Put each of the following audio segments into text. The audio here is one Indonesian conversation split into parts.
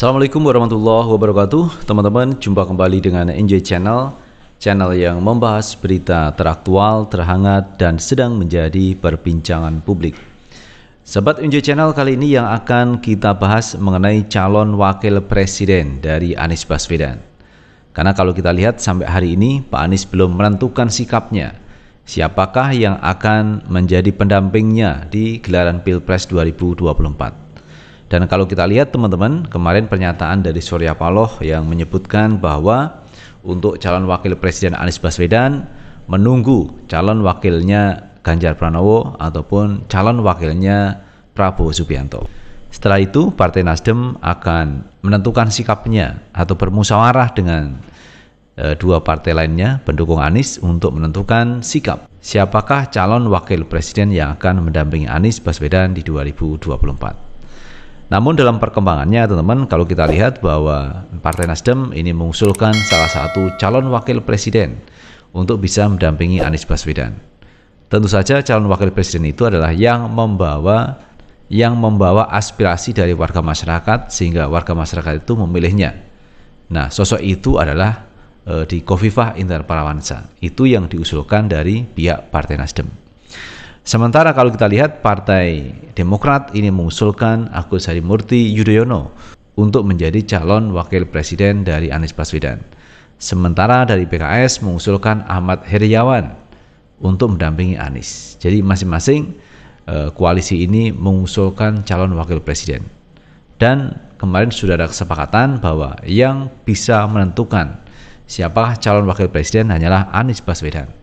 Assalamualaikum warahmatullahi wabarakatuh Teman-teman jumpa kembali dengan NJ Channel Channel yang membahas berita teraktual, terhangat, dan sedang menjadi perbincangan publik Sobat NJ Channel kali ini yang akan kita bahas mengenai calon wakil presiden dari Anies Baswedan Karena kalau kita lihat sampai hari ini Pak Anies belum menentukan sikapnya Siapakah yang akan menjadi pendampingnya di gelaran Pilpres 2024? Dan kalau kita lihat teman-teman, kemarin pernyataan dari Surya Paloh yang menyebutkan bahwa untuk calon wakil presiden Anies Baswedan menunggu calon wakilnya Ganjar Pranowo ataupun calon wakilnya Prabowo Subianto. Setelah itu, Partai Nasdem akan menentukan sikapnya atau bermusyawarah dengan e, dua partai lainnya pendukung Anies untuk menentukan sikap siapakah calon wakil presiden yang akan mendampingi Anies Baswedan di 2024. Namun dalam perkembangannya teman-teman kalau kita lihat bahwa Partai Nasdem ini mengusulkan salah satu calon wakil presiden untuk bisa mendampingi Anies Baswedan. Tentu saja calon wakil presiden itu adalah yang membawa yang membawa aspirasi dari warga masyarakat sehingga warga masyarakat itu memilihnya. Nah, sosok itu adalah e, di Kofifah Indar Parawansa. Itu yang diusulkan dari pihak Partai Nasdem. Sementara kalau kita lihat Partai Demokrat ini mengusulkan Agus Harimurti Yudhoyono untuk menjadi calon wakil presiden dari Anies Baswedan. Sementara dari PKS mengusulkan Ahmad Heriawan untuk mendampingi Anies. Jadi masing-masing e, koalisi ini mengusulkan calon wakil presiden. Dan kemarin sudah ada kesepakatan bahwa yang bisa menentukan siapa calon wakil presiden hanyalah Anies Baswedan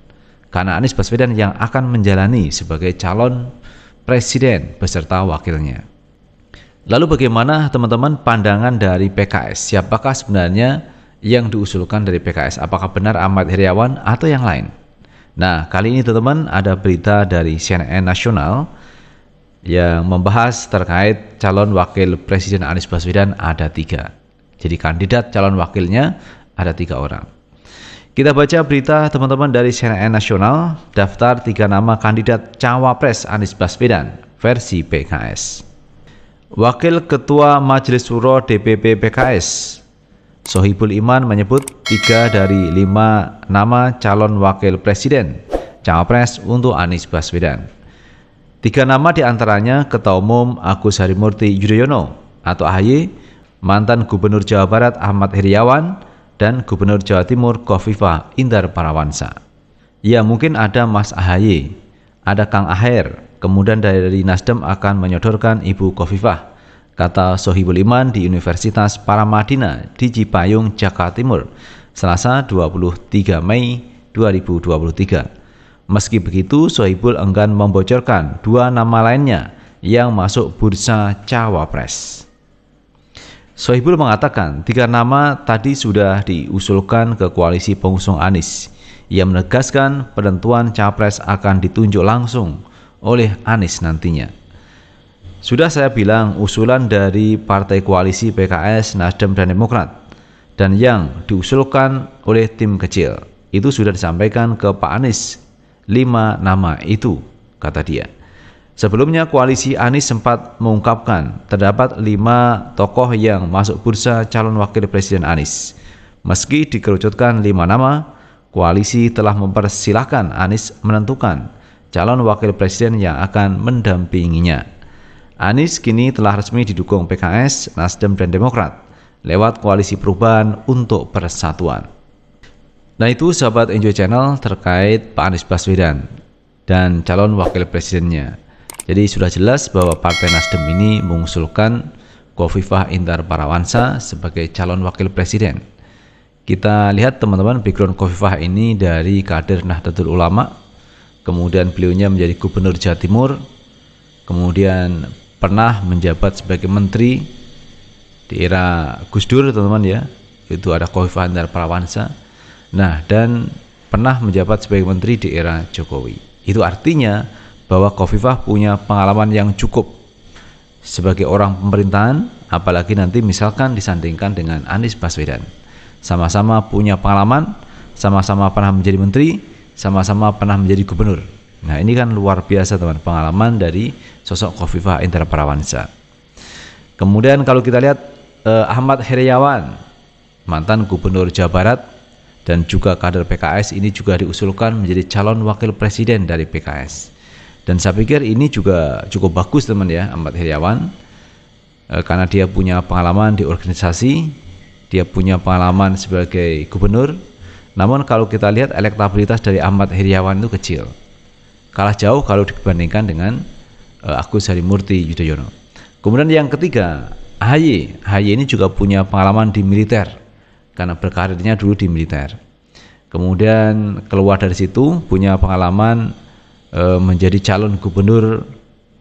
karena Anies Baswedan yang akan menjalani sebagai calon presiden beserta wakilnya. Lalu bagaimana teman-teman pandangan dari PKS? Siapakah sebenarnya yang diusulkan dari PKS? Apakah benar Ahmad Heriawan atau yang lain? Nah, kali ini teman-teman ada berita dari CNN Nasional yang membahas terkait calon wakil presiden Anies Baswedan ada tiga. Jadi kandidat calon wakilnya ada tiga orang. Kita baca berita teman-teman dari CNN Nasional, daftar tiga nama kandidat cawapres Anies Baswedan versi PKS. Wakil Ketua Majelis Suro DPP PKS, Sohibul Iman menyebut tiga dari lima nama calon wakil presiden cawapres untuk Anies Baswedan. Tiga nama diantaranya Ketua Umum Agus Harimurti Yudhoyono atau AHY, mantan Gubernur Jawa Barat Ahmad Heriawan, dan Gubernur Jawa Timur Kofifa Indar Parawansa. Ya mungkin ada Mas Ahaye, ada Kang Aher, kemudian dari Nasdem akan menyodorkan Ibu Kofifah, kata Sohibul Iman di Universitas Paramadina di Cipayung, Jakarta Timur, Selasa 23 Mei 2023. Meski begitu, Sohibul enggan membocorkan dua nama lainnya yang masuk bursa Cawapres. Sohibul mengatakan tiga nama tadi sudah diusulkan ke koalisi pengusung Anies. Ia menegaskan penentuan capres akan ditunjuk langsung oleh Anies nantinya. Sudah saya bilang usulan dari partai koalisi PKS, Nasdem, dan Demokrat dan yang diusulkan oleh tim kecil itu sudah disampaikan ke Pak Anies. Lima nama itu, kata dia. Sebelumnya koalisi Anies sempat mengungkapkan terdapat lima tokoh yang masuk bursa calon wakil presiden Anies. Meski dikerucutkan lima nama, koalisi telah mempersilahkan Anies menentukan calon wakil presiden yang akan mendampinginya. Anies kini telah resmi didukung PKS, Nasdem, dan Demokrat lewat koalisi perubahan untuk persatuan. Nah itu sahabat Enjoy Channel terkait Pak Anies Baswedan dan calon wakil presidennya. Jadi sudah jelas bahwa Partai Nasdem ini mengusulkan Kofifah Indar Parawansa sebagai calon wakil presiden. Kita lihat teman-teman background Kofifah ini dari kader Nahdlatul Ulama, kemudian beliaunya menjadi gubernur Jawa Timur, kemudian pernah menjabat sebagai menteri di era Gus Dur teman-teman ya, itu ada Kofifah Indar Parawansa. Nah, dan pernah menjabat sebagai menteri di era Jokowi. Itu artinya bahwa Kofifah punya pengalaman yang cukup sebagai orang pemerintahan, apalagi nanti misalkan disandingkan dengan Anies Baswedan. Sama-sama punya pengalaman, sama-sama pernah menjadi menteri, sama-sama pernah menjadi gubernur. Nah ini kan luar biasa teman pengalaman dari sosok Kofifah Indra Parawansa. Kemudian kalau kita lihat eh, Ahmad Heriawan, mantan gubernur Jawa Barat dan juga kader PKS ini juga diusulkan menjadi calon wakil presiden dari PKS. Dan saya pikir ini juga cukup bagus teman ya Ahmad Heriawan e, karena dia punya pengalaman di organisasi, dia punya pengalaman sebagai gubernur. Namun kalau kita lihat elektabilitas dari Ahmad Heriawan itu kecil, kalah jauh kalau dibandingkan dengan e, Agus Harimurti Yudhoyono. Kemudian yang ketiga AHY, AHY ini juga punya pengalaman di militer karena berkarirnya dulu di militer. Kemudian keluar dari situ punya pengalaman E, menjadi calon gubernur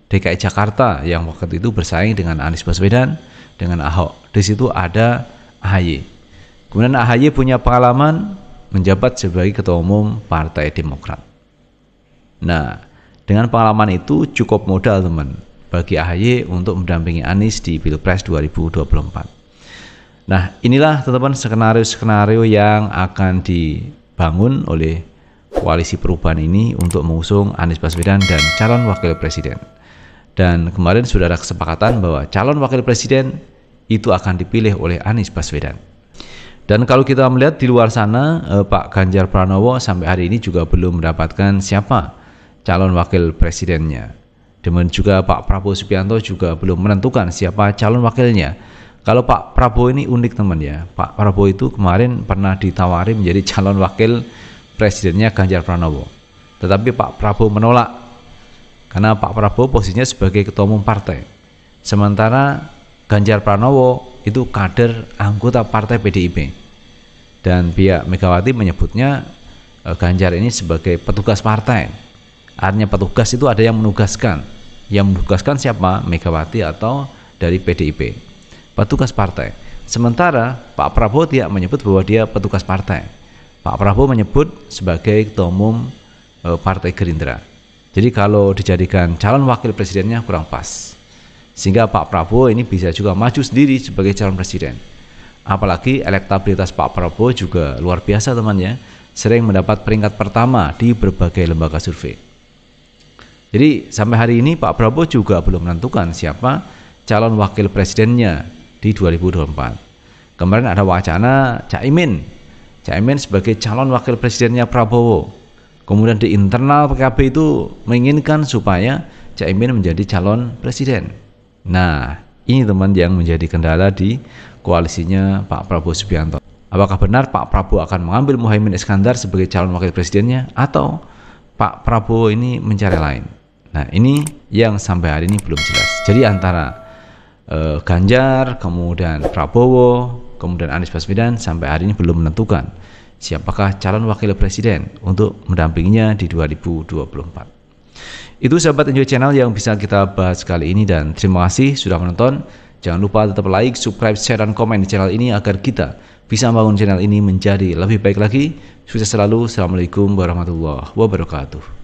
DKI Jakarta yang waktu itu bersaing dengan Anies Baswedan dengan Ahok. Di situ ada AHY. Kemudian AHY punya pengalaman menjabat sebagai ketua umum Partai Demokrat. Nah, dengan pengalaman itu cukup modal teman bagi AHY untuk mendampingi Anies di Pilpres 2024. Nah, inilah teman-teman skenario-skenario yang akan dibangun oleh koalisi perubahan ini untuk mengusung Anies Baswedan dan calon wakil presiden. Dan kemarin sudah ada kesepakatan bahwa calon wakil presiden itu akan dipilih oleh Anies Baswedan. Dan kalau kita melihat di luar sana, eh, Pak Ganjar Pranowo sampai hari ini juga belum mendapatkan siapa calon wakil presidennya. Demikian juga Pak Prabowo Subianto juga belum menentukan siapa calon wakilnya. Kalau Pak Prabowo ini unik teman ya, Pak Prabowo itu kemarin pernah ditawari menjadi calon wakil presidennya Ganjar Pranowo. Tetapi Pak Prabowo menolak karena Pak Prabowo posisinya sebagai ketua umum partai. Sementara Ganjar Pranowo itu kader anggota partai PDIP. Dan pihak Megawati menyebutnya eh, Ganjar ini sebagai petugas partai. Artinya petugas itu ada yang menugaskan. Yang menugaskan siapa? Megawati atau dari PDIP. Petugas partai. Sementara Pak Prabowo tidak menyebut bahwa dia petugas partai. Pak Prabowo menyebut sebagai ketua umum e, Partai Gerindra. Jadi kalau dijadikan calon wakil presidennya kurang pas. Sehingga Pak Prabowo ini bisa juga maju sendiri sebagai calon presiden. Apalagi elektabilitas Pak Prabowo juga luar biasa temannya Sering mendapat peringkat pertama di berbagai lembaga survei. Jadi sampai hari ini Pak Prabowo juga belum menentukan siapa calon wakil presidennya di 2024. Kemarin ada wacana Caimin Caimin sebagai calon wakil presidennya Prabowo. Kemudian di internal PKB itu menginginkan supaya Caimin menjadi calon presiden. Nah, ini teman yang menjadi kendala di koalisinya Pak Prabowo Subianto. Apakah benar Pak Prabowo akan mengambil Muhaimin Iskandar sebagai calon wakil presidennya atau Pak Prabowo ini mencari lain? Nah, ini yang sampai hari ini belum jelas. Jadi antara eh, Ganjar, kemudian Prabowo, kemudian Anies Baswedan sampai hari ini belum menentukan siapakah calon wakil presiden untuk mendampinginya di 2024. Itu sahabat Enjoy Channel yang bisa kita bahas kali ini dan terima kasih sudah menonton. Jangan lupa tetap like, subscribe, share, dan komen di channel ini agar kita bisa membangun channel ini menjadi lebih baik lagi. Sukses selalu. Assalamualaikum warahmatullahi wabarakatuh.